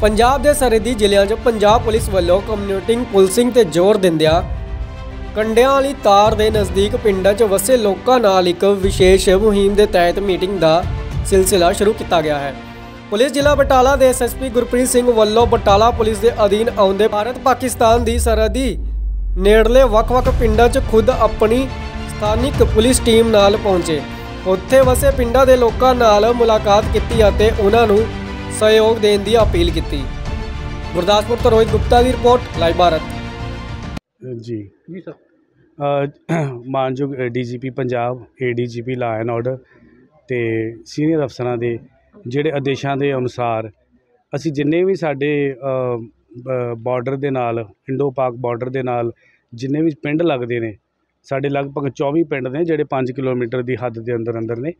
ਪੰਜਾਬ ਦੇ ਸਰਹੱਦੀ ਜ਼ਿਲ੍ਹਿਆਂ 'ਚ ਪੰਜਾਬ ਪੁਲਿਸ ਵੱਲੋਂ ਕਮਿਊਨਿਟੀ ਪੁਲਿਸਿੰਗ ਤੇ ਜ਼ੋਰ ਦਿੰਦਿਆਂ ਕੰਡਿਆਂ ਵਾਲੀ ਤਾਰ ਦੇ ਨਜ਼ਦੀਕ ਪਿੰਡਾਂ 'ਚ ਵਸੇ ਲੋਕਾਂ ਨਾਲ ਇੱਕ ਵਿਸ਼ੇਸ਼ ਮੁਹਿੰਮ ਦੇ ਤਹਿਤ ਮੀਟਿੰਗ ਦਾ ਸਿਲਸਿਲਾ ਸ਼ੁਰੂ ਕੀਤਾ ਗਿਆ ਹੈ ਪੁਲਿਸ ਜ਼ਿਲ੍ਹਾ ਬਟਾਲਾ ਦੇ ਐਸਐਸਪੀ ਗੁਰਪ੍ਰੀਤ ਸਿੰਘ ਵੱਲੋਂ ਬਟਾਲਾ ਪੁਲਿਸ ਦੇ ਅਧੀਨ ਆਉਂਦੇ ਭਾਰਤ ਪਾਕਿਸਤਾਨ ਦੀ ਸਰਹੱਦੀ ਨੇੜਲੇ ਵੱਖ-ਵੱਖ ਪਿੰਡਾਂ 'ਚ ਖੁਦ ਆਪਣੀ ਸਥਾਨਿਕ ਪੁਲਿਸ ਟੀਮ ਨਾਲ ਪਹੁੰਚੇ ਉੱਥੇ ਵਸੇ ਪਿੰਡਾਂ ਦੇ ਲੋਕਾਂ ਨਾਲ ਮੁਲਾਕਾਤ ਕੀਤੀ ਅਤੇ ਉਹਨਾਂ ਨੂੰ ਸਹਿਯੋਗ ਦੇਣ ਦੀ ਅਪੀਲ ਕੀਤੀ ਗੁਰਦਾਸਪੁਰ ਤੋਂ ਰੋਹਿਤ ਗੁਪਤਾ ਦੀ ਰਿਪੋਰਟ ਲਾਈਵ ਭਾਰਤ ਜੀ ਜੀ ਸਰ ਮਾਨਯੋਗ DGP Punjab ADGP law and order ਤੇ ਸੀਨੀਅਰ ਅਫਸਰਾਂ ਦੇ ਜਿਹੜੇ ਆਦੇਸ਼ਾਂ ਦੇ ਅਨੁਸਾਰ ਅਸੀਂ ਜਿੰਨੇ ਵੀ ਸਾਡੇ ਬਾਰਡਰ ਦੇ ਨਾਲ ਇੰਡੋ ਪਾਕ ਬਾਰਡਰ ਦੇ ਨਾਲ ਜਿੰਨੇ ਵੀ ਪਿੰਡ ਲੱਗਦੇ ਨੇ ਸਾਡੇ ਲਗਭਗ 24 ਪਿੰਡ ਨੇ ਜਿਹੜੇ 5 ਕਿਲੋਮੀਟਰ ਦੀ ਹੱਦ ਦੇ ਅੰਦਰ ਅੰਦਰ ਨੇ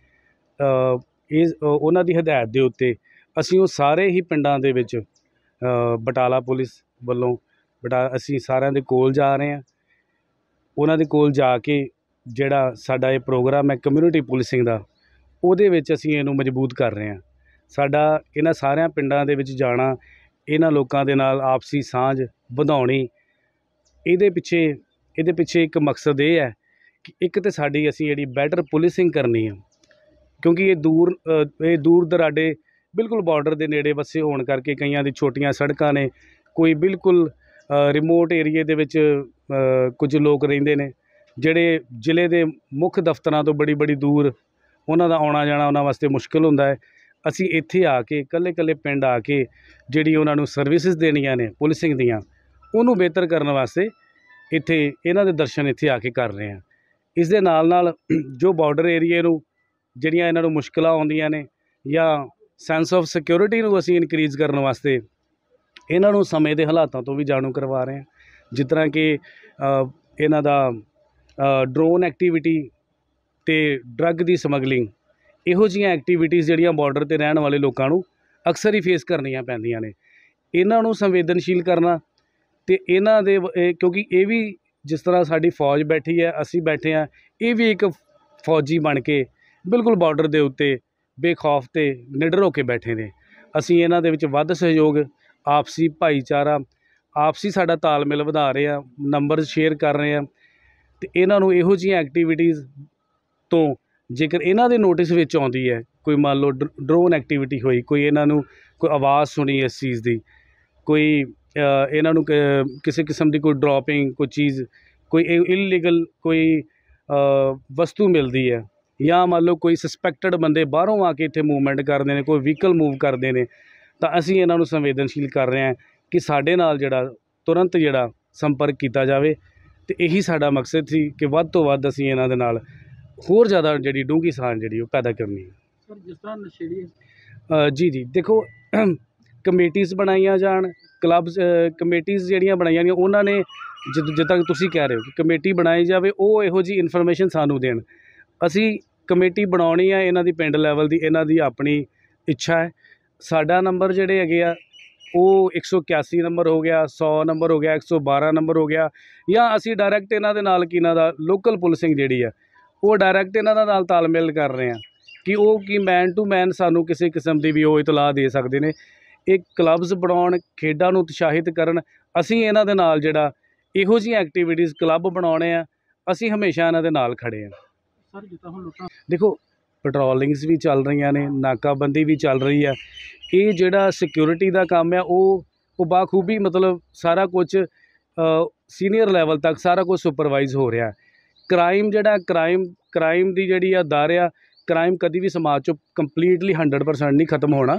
ਇਹ ਉਹਨਾਂ ਦੀ ਹਦਾਇਤ ਦੇ ਉੱਤੇ ਅਸੀਂ ਉਹ ਸਾਰੇ ਹੀ ਪਿੰਡਾਂ ਦੇ ਵਿੱਚ ਬਟਾਲਾ ਪੁਲਿਸ ਵੱਲੋਂ ਬਟਾ ਅਸੀਂ ਸਾਰਿਆਂ ਦੇ ਕੋਲ ਜਾ ਰਹੇ ਹਾਂ ਉਹਨਾਂ ਦੇ ਕੋਲ ਜਾ ਕੇ ਜਿਹੜਾ ਸਾਡਾ ਇਹ ਪ੍ਰੋਗਰਾਮ ਹੈ ਕਮਿਊਨਿਟੀ ਪੁਲਿਸਿੰਗ ਦਾ ਉਹਦੇ ਵਿੱਚ ਅਸੀਂ ਇਹਨੂੰ ਮਜ਼ਬੂਤ ਕਰ ਰਹੇ ਹਾਂ ਸਾਡਾ ਇਹਨਾਂ ਸਾਰਿਆਂ ਪਿੰਡਾਂ ਦੇ ਵਿੱਚ ਜਾਣਾ ਇਹਨਾਂ ਲੋਕਾਂ ਦੇ ਨਾਲ ਆਪਸੀ ਸਾਂਝ ਵਧਾਉਣੀ ਇਹਦੇ ਪਿੱਛੇ ਇਹਦੇ ਪਿੱਛੇ ਇੱਕ ਮਕਸਦ ਇਹ ਹੈ ਕਿ ਇੱਕ ਤੇ ਸਾਡੀ ਅਸੀਂ ਜਿਹੜੀ ਬੈਟਰ ਪੁਲਿਸਿੰਗ ਕਰਨੀ ਹੈ ਕਿਉਂਕਿ ਇਹ ਦੂਰ ਇਹ ਦੂਰ ਦਰਾਡੇ ਬਿਲਕੁਲ ਬਾਰਡਰ ਦੇ ਨੇੜੇ ਵਸੇ ਹੋਣ ਕਰਕੇ ਕਈਆਂ ਦੀ ਛੋਟੀਆਂ ਸੜਕਾਂ ਨੇ ਕੋਈ ਬਿਲਕੁਲ ਰਿਮੋਟ ਏਰੀਏ ਦੇ ਵਿੱਚ ਕੁਝ ਲੋਕ ਰਹਿੰਦੇ ਨੇ ਜਿਹੜੇ ਜ਼ਿਲ੍ਹੇ ਦੇ ਮੁੱਖ ਦਫ਼ਤਰਾਂ ਤੋਂ ਬੜੀ ਬੜੀ ਦੂਰ ਉਹਨਾਂ ਦਾ ਆਉਣਾ ਜਾਣਾ ਉਹਨਾਂ ਵਾਸਤੇ ਮੁਸ਼ਕਲ ਹੁੰਦਾ ਹੈ ਅਸੀਂ ਇੱਥੇ ਆ ਕੇ ਕੱਲੇ-ਕੱਲੇ ਪਿੰਡ ਆ ਕੇ ਜਿਹੜੀ ਉਹਨਾਂ ਨੂੰ ਸਰਵਿਸਿਜ਼ ਦੇਣੀਆਂ ਨੇ ਪੁਲਿਸਿੰਗ ਦੀਆਂ ਉਹਨੂੰ ਬਿਹਤਰ ਕਰਨ ਵਾਸਤੇ ਇੱਥੇ ਇਹਨਾਂ ਦੇ ਦਰਸ਼ਨ ਇੱਥੇ ਆ ਕੇ ਕਰ ਰਹੇ ਹਾਂ ਇਸ ਦੇ ਨਾਲ ਨਾਲ ਜੋ ਬਾਰਡਰ ਏਰੀਏ ਨੂੰ ਜਿਹੜੀਆਂ ਇਹਨਾਂ ਨੂੰ ਮੁਸ਼ਕਲਾਂ ਆਉਂਦੀਆਂ ਨੇ ਜਾਂ ਸੈਂਸ ਆਫ ਸਿਕਿਉਰਿਟੀ ਨੂੰ ਅਸੀਂ ਇਨਕਰੀਜ਼ ਕਰਨ ਵਾਸਤੇ ਇਹਨਾਂ ਨੂੰ ਸਮੇਂ ਦੇ ਹਾਲਾਤਾਂ ਤੋਂ ਵੀ ਜਾਣੂ ਕਰਵਾ ਰਹੇ ਹਾਂ ਜਿਸ ਤਰ੍ਹਾਂ ਕਿ ਇਹਨਾਂ ਦਾ ਡਰੋਨ ਐਕਟੀਵਿਟੀ ਤੇ ਡਰੱਗ ਦੀ ਸਮਗਲਿੰਗ ਇਹੋ ਜੀਆਂ ਐਕਟੀਵਿਟੀਜ਼ ਜਿਹੜੀਆਂ ਬਾਰਡਰ ਤੇ ਰਹਿਣ ਵਾਲੇ ਲੋਕਾਂ ਨੂੰ ਅਕਸਰ ਹੀ ਫੇਸ ਕਰਨੀਆਂ ਪੈਂਦੀਆਂ ਨੇ ਇਹਨਾਂ ਨੂੰ ਸੰਵੇਦਨਸ਼ੀਲ ਕਰਨਾ ਤੇ ਇਹਨਾਂ ਦੇ ਕਿਉਂਕਿ ਇਹ ਵੀ ਜਿਸ ਤਰ੍ਹਾਂ ਸਾਡੀ ਫੌਜ ਬੈਠੀ ਹੈ ਅਸੀਂ ਬੈਠੇ ਆ ਇਹ ਵੀ ਇੱਕ ਫੌਜੀ ਬਣ ਕੇ ਬਿਲਕੁਲ ਬਾਰਡਰ ਦੇ ਉੱਤੇ ਬੇਖੌਫ ਤੇ ਨਿਡਰ ਹੋ ਕੇ ਬੈਠੇ ਨੇ ਅਸੀਂ ਇਹਨਾਂ ਦੇ ਵਿੱਚ ਵੱਧ ਸਹਿਯੋਗ ਆਪਸੀ ਭਾਈਚਾਰਾ ਆਪਸੀ ਸਾਡਾ ਤਾਲਮੇਲ ਵਧਾ ਰਹੇ ਆ ਨੰਬਰ ਸ਼ੇਅਰ ਕਰ ਰਹੇ ਆ ਤੇ ਇਹਨਾਂ ਨੂੰ ਇਹੋ ਜਿਹੀਆਂ ਐਕਟੀਵਿਟੀਜ਼ ਤੋਂ ਜੇਕਰ ਇਹਨਾਂ ਦੇ ਨੋਟਿਸ ਵਿੱਚ ਆਉਂਦੀ ਹੈ ਕੋਈ ਮੰਨ ਲਓ ਡਰੋਨ ਐਕਟੀਵਿਟੀ ਹੋਈ ਕੋਈ ਇਹਨਾਂ ਨੂੰ ਕੋਈ ਆਵਾਜ਼ ਸੁਣੀ ਇਸ ਚੀਜ਼ ਦੀ ਕੋਈ ਇਹਨਾਂ ਨੂੰ ਕਿਸੇ ਕਿਸਮ ਦੀ ਕੋਈ ਡ੍ਰੌਪਿੰਗ ਕੋਈ ਚੀਜ਼ ਕੋਈ ਇਲੀਗਲ ਕੋਈ ਵਸਤੂ ਮਿਲਦੀ ਹੈ ਜਾਂ ਮੰਨ ਲਓ ਕੋਈ ਸਸਪੈਕਟਡ ਬੰਦੇ ਬਾਹਰੋਂ ਆ ਕੇ ਇੱਥੇ ਮੂਵਮੈਂਟ ਕਰਦੇ ਨੇ ਕੋਈ ਵਹੀਕਲ ਮੂਵ ਕਰਦੇ ਨੇ ਤਾਂ ਅਸੀਂ ਇਹਨਾਂ ਨੂੰ ਸੰਵੇਦਨਸ਼ੀਲ ਕਰ ਰਹੇ ਹਾਂ ਕਿ ਸਾਡੇ ਨਾਲ ਜਿਹੜਾ ਤੁਰੰਤ ਜਿਹੜਾ ਸੰਪਰਕ ਕੀਤਾ ਜਾਵੇ ਤੇ ਇਹੀ ਸਾਡਾ ਮਕਸਦ ਸੀ ਕਿ ਵੱਧ ਤੋਂ ਵੱਧ ਅਸੀਂ ਇਹਨਾਂ ਦੇ ਨਾਲ ਹੋਰ ਜ਼ਿਆਦਾ ਜਿਹੜੀ ਡੂੰਗੀ ਸਾਨ ਜਿਹੜੀ ਉਹ ਪੈਦਾ ਕਰਨੀ ਹੈ ਸਰ ਜਿਸ ਤਰ੍ਹਾਂ ਨਸ਼ੇੜੀ ਜੀ ਜੀ ਦੇਖੋ ਕਮੇਟੀਆਂ ਬਣਾਈਆਂ ਜਾਣ ਕਲੱਬਸ ਕਮੇਟੀਆਂ ਜਿਹੜੀਆਂ ਬਣਾਈਆਂ ਨੇ ਉਹਨਾਂ ਨੇ ਤੱਕ ਤੁਸੀਂ ਕਹਿ ਰਹੇ ਹੋ ਕਿ ਕਮੇਟੀ ਬਣਾਈ ਜਾਵੇ ਉਹ ਇਹੋ ਜੀ ਇਨਫੋਰਮੇਸ਼ਨ ਸਾਨੂੰ ਦੇਣ ਅਸੀਂ ਕਮੇਟੀ ਬਣਾਉਣੀ ਆ ਇਹਨਾਂ ਦੀ ਪਿੰਡ ਲੈਵਲ ਦੀ ਇਹਨਾਂ ਦੀ ਆਪਣੀ ਇੱਛਾ ਹੈ ਸਾਡਾ ਨੰਬਰ ਜਿਹੜੇ ਹੈਗੇ ਆ ਉਹ 181 ਨੰਬਰ ਹੋ ਗਿਆ 100 ਨੰਬਰ ਹੋ ਗਿਆ 112 ਨੰਬਰ ਹੋ ਗਿਆ ਜਾਂ ਅਸੀਂ ਡਾਇਰੈਕਟ ਇਹਨਾਂ ਦੇ ਨਾਲ ਕਿਨਾਂ ਦਾ ਲੋਕਲ ਪੁਲਿਸਿੰਗ ਜਿਹੜੀ ਆ ਉਹ ਡਾਇਰੈਕਟ ਇਹਨਾਂ ਦਾ ਨਾਲ ਤਾਲਮੇਲ ਕਰ ਰਹੇ ਆ ਕਿ ਉਹ ਕੀ ਮੈਨ ਟੂ ਮੈਨ ਸਾਨੂੰ ਕਿਸੇ ਕਿਸਮ ਦੀ ਵੀ ਉਹ ਇਤਲਾਹ ਦੇ ਸਕਦੇ ਨੇ ਇਹ ਕਲੱਬਸ ਬਣਾਉਣ ਖੇਡਾਂ ਨੂੰ ਉਤਸ਼ਾਹਿਤ ਕਰਨ ਅਸੀਂ ਇਹਨਾਂ ਦੇ ਨਾਲ ਜਿਹੜਾ ਇਹੋ ਜਿਹੀ ਐਕਟੀਵਿਟੀਜ਼ ਕਲੱਬ ਬਣਾਉਣੇ ਆ ਅਸੀਂ ਹਮੇਸ਼ਾ ਇਹਨਾਂ ਦੇ ਨਾਲ ਖੜੇ ਆ ਸਰ ਹੁਣ ਲੁੱਟਾਂ ਦੇਖੋ ਪੈਟਰੋਲਿੰਗਸ ਵੀ ਚੱਲ ਰਹੀਆਂ ਨੇ ਨਾਕਾਬੰਦੀ ਵੀ ਚੱਲ ਰਹੀ ਹੈ ਇਹ ਜਿਹੜਾ ਸਿਕਿਉਰਿਟੀ ਦਾ ਕੰਮ ਹੈ ਉਹ ਉਹ ਬਾਖੂਬੀ ਮਤਲਬ ਸਾਰਾ ਕੁਝ ਸੀਨੀਅਰ ਲੈਵਲ ਤੱਕ ਸਾਰਾ ਕੁਝ ਸੁਪਰਵਾਈਜ਼ ਹੋ ਰਿਹਾ ਕ੍ਰਾਈਮ ਜਿਹੜਾ ਕ੍ਰਾਈਮ ਕ੍ਰਾਈਮ ਦੀ ਜਿਹੜੀ ਆ ਦਰ ਆ ਕ੍ਰਾਈਮ ਕਦੀ ਵੀ ਸਮਾਜ ਚੋਂ ਕੰਪਲੀਟਲੀ 100% ਨਹੀਂ ਖਤਮ ਹੋਣਾ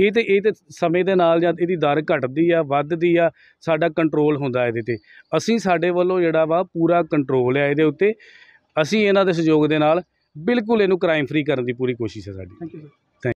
ਇਹ ਤੇ ਇਹ ਤੇ ਸਮੇਂ ਦੇ ਨਾਲ ਜਾਂ ਇਹਦੀ ਦਰ ਘਟਦੀ ਆ ਵੱਧਦੀ ਆ ਸਾਡਾ ਕੰਟਰੋਲ ਹੁੰਦਾ ਇਹਦੇ ਤੇ ਅਸੀਂ ਸਾਡੇ ਵੱਲੋਂ ਜਿਹੜਾ ਵਾ ਪੂਰਾ ਕੰਟਰੋਲ ਆ ਇਹਦੇ ਉੱਤੇ ਅਸੀਂ ਇਹਨਾਂ ਦੇ ਸਹਿਯੋਗ ਦੇ ਨਾਲ ਬਿਲਕੁਲ ਇਹਨੂੰ ਕ੍ਰਾਈਮ ਫ੍ਰੀ ਕਰਨ ਦੀ ਪੂਰੀ ਕੋਸ਼ਿਸ਼ ਹੈ ਸਾਡੀ ਥੈਂਕ ਯੂ